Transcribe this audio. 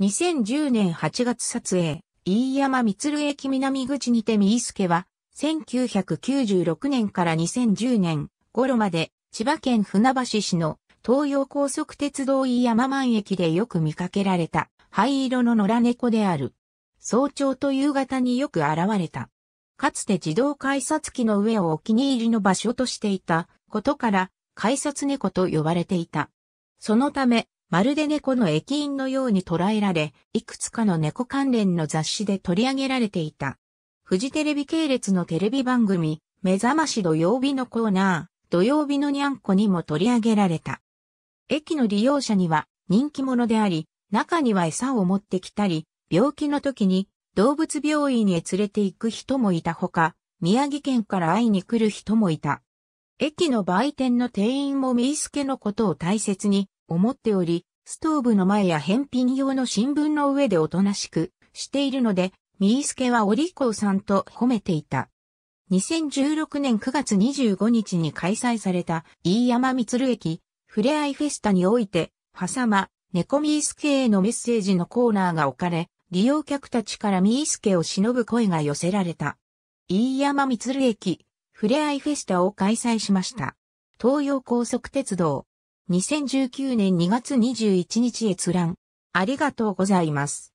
2010年8月撮影、飯山光駅南口にて三助は、1996年から2010年頃まで、千葉県船橋市の東洋高速鉄道飯山満駅でよく見かけられた灰色の野良猫である。早朝と夕方によく現れた。かつて自動改札機の上をお気に入りの場所としていたことから改札猫と呼ばれていた。そのためまるで猫の駅員のように捉えられ、いくつかの猫関連の雑誌で取り上げられていた。フジテレビ系列のテレビ番組、目覚まし土曜日のコーナー、土曜日のにゃんこにも取り上げられた。駅の利用者には人気者であり、中には餌を持ってきたり、病気の時に動物病院へ連れて行く人もいたほか、宮城県から会いに来る人もいた。駅の売店の店員もミいスケのことを大切に思っており、ストーブの前や返品用の新聞の上でおとなしくしているので、ミイスケはお利口さんと褒めていた。2016年9月25日に開催された飯山光駅ふれあいフェスタにおいて、はさま、猫ミイスケへのメッセージのコーナーが置かれ、利用客たちからミイスケを忍ぶ声が寄せられた。飯山光駅ふれあいフェスタを開催しました。東洋高速鉄道、2019年2月21日閲覧。ありがとうございます。